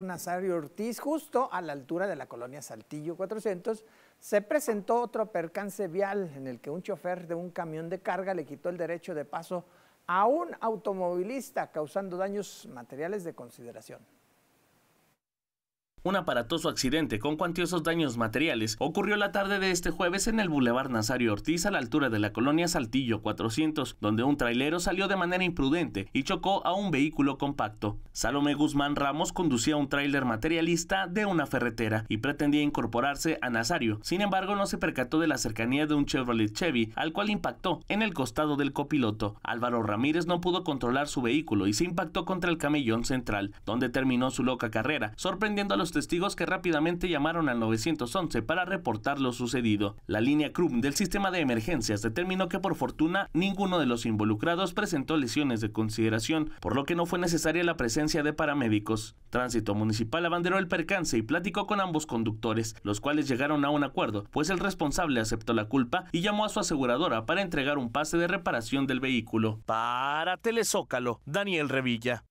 Nazario Ortiz, justo a la altura de la colonia Saltillo 400, se presentó otro percance vial en el que un chofer de un camión de carga le quitó el derecho de paso a un automovilista, causando daños materiales de consideración. Un aparatoso accidente con cuantiosos daños materiales ocurrió la tarde de este jueves en el Boulevard Nazario Ortiz a la altura de la colonia Saltillo 400, donde un trailero salió de manera imprudente y chocó a un vehículo compacto. Salome Guzmán Ramos conducía un tráiler materialista de una ferretera y pretendía incorporarse a Nazario. Sin embargo, no se percató de la cercanía de un Chevrolet Chevy, al cual impactó en el costado del copiloto. Álvaro Ramírez no pudo controlar su vehículo y se impactó contra el camellón central, donde terminó su loca carrera, sorprendiendo a los testigos que rápidamente llamaron al 911 para reportar lo sucedido. La línea CRUM del sistema de emergencias determinó que por fortuna ninguno de los involucrados presentó lesiones de consideración, por lo que no fue necesaria la presencia de paramédicos. Tránsito Municipal abanderó el percance y platicó con ambos conductores, los cuales llegaron a un acuerdo, pues el responsable aceptó la culpa y llamó a su aseguradora para entregar un pase de reparación del vehículo. Para Telezócalo, Daniel Revilla.